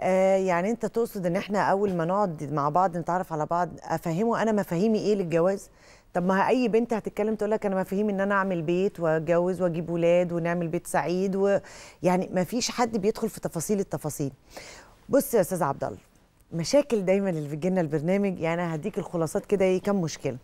آه يعني انت تقصد ان احنا اول ما نقعد مع بعض نتعرف على بعض افهمه انا مفاهيمي ايه للجواز طب ما اي بنت هتتكلم تقول لك انا مفاهيمي ان انا اعمل بيت واتجوز واجيب ولاد ونعمل بيت سعيد ويعني ما فيش حد بيدخل في تفاصيل التفاصيل بص يا استاذ عبد الله مشاكل دايما اللي بتجي لنا البرنامج يعني هديك الخلاصات كده ايه كام مشكله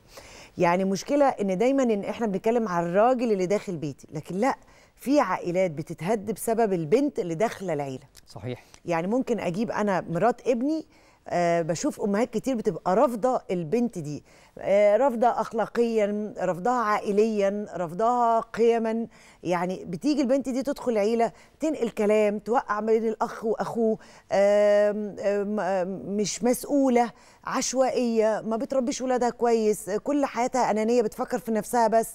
يعني مشكله ان دايما ان احنا بنتكلم على الراجل اللي داخل بيتي لكن لا في عائلات بتتهد بسبب البنت اللي داخله العيله صحيح يعني ممكن اجيب انا مرات ابني أه بشوف امهات كتير بتبقى رافضه البنت دي آه، رافضه اخلاقيا رفضها عائليا رفضها قيما يعني بتيجي البنت دي تدخل عيله تنقل كلام توقع بين الاخ واخوه مش مسؤوله عشوائيه ما بتربيش ولادها كويس كل حياتها انانيه بتفكر في نفسها بس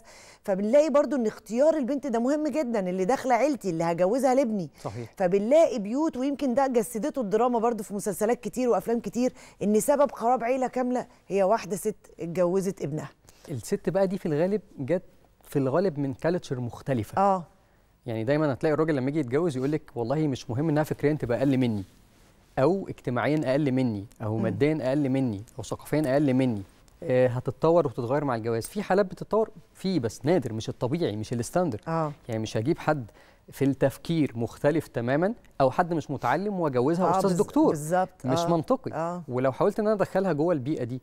فبنلاقي برضو ان اختيار البنت ده مهم جدا اللي داخله عيلتي اللي هجوزها لابني صحيح فبنلاقي بيوت ويمكن ده جسدته الدراما برضو في مسلسلات كتير وافلام كتير ان سبب خراب عيله كامله هي واحده ست اتجوزت ابنها الست بقى دي في الغالب جت في الغالب من كالتشر مختلفه اه يعني دايما هتلاقي الراجل لما يجي يتجوز يقول لك والله مش مهم انها فكريا تبقى اقل مني او اجتماعيا اقل مني او ماديا اقل مني او ثقافيا اقل مني آه هتتطور وتتغير مع الجواز في حالات بتتطور في بس نادر مش الطبيعي مش الستاندر آه. يعني مش هجيب حد في التفكير مختلف تماما او حد مش متعلم واجوزها آه استاذ دكتور بالظبط آه. مش منطقي آه. ولو حاولت ان انا ادخلها جوه البيئه دي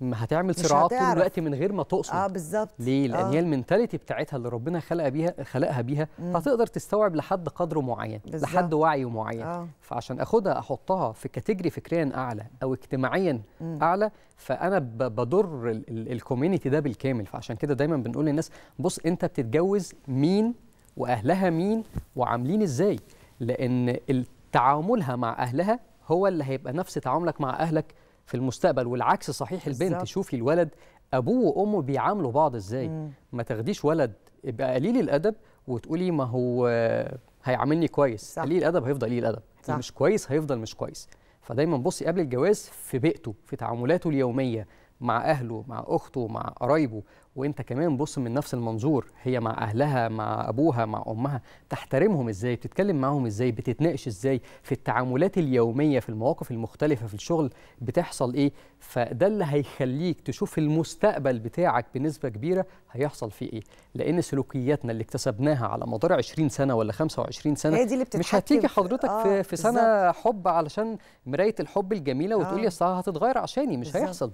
ما هتعمل صراعات طول الوقت من غير ما تقصد اه بالظبط ليه؟ لان آه. هي آه. المنتاليتي بتاعتها اللي ربنا خلق بيها خلقها بيها مم. هتقدر تستوعب لحد قدر معين بالزبط. لحد وعي معين آه. فعشان اخدها احطها في كاتيجري فكريا اعلى او اجتماعيا مم. اعلى فانا بضر الكوميونتي ده بالكامل فعشان كده دايما بنقول للناس بص انت بتتجوز مين واهلها مين وعاملين ازاي لان تعاملها مع اهلها هو اللي هيبقى نفس تعاملك مع اهلك في المستقبل والعكس صحيح بالزبط. البنت شوفي الولد ابوه وامه بيعاملوا بعض ازاي مم. ما تاخديش ولد يبقى قليل الادب وتقولي ما هو هيعاملني كويس صح. قليل الادب هيفضل قليل الادب صح. مش كويس هيفضل مش كويس فدايما بصي قبل الجواز في بيئته في تعاملاته اليوميه مع اهله مع اخته مع قرايبه وانت كمان بص من نفس المنظور هي مع اهلها مع ابوها مع امها تحترمهم ازاي بتتكلم معاهم ازاي بتتناقش ازاي في التعاملات اليوميه في المواقف المختلفه في الشغل بتحصل ايه فده اللي هيخليك تشوف المستقبل بتاعك بنسبه كبيره هيحصل فيه ايه لان سلوكياتنا اللي اكتسبناها على مدار 20 سنه ولا 25 سنه هي دي اللي مش هتيجي حضرتك آه في, في سنه بالزبط. حب علشان مرايه الحب الجميله وتقولي آه. اصل هتتغير عشاني مش بالزبط. هيحصل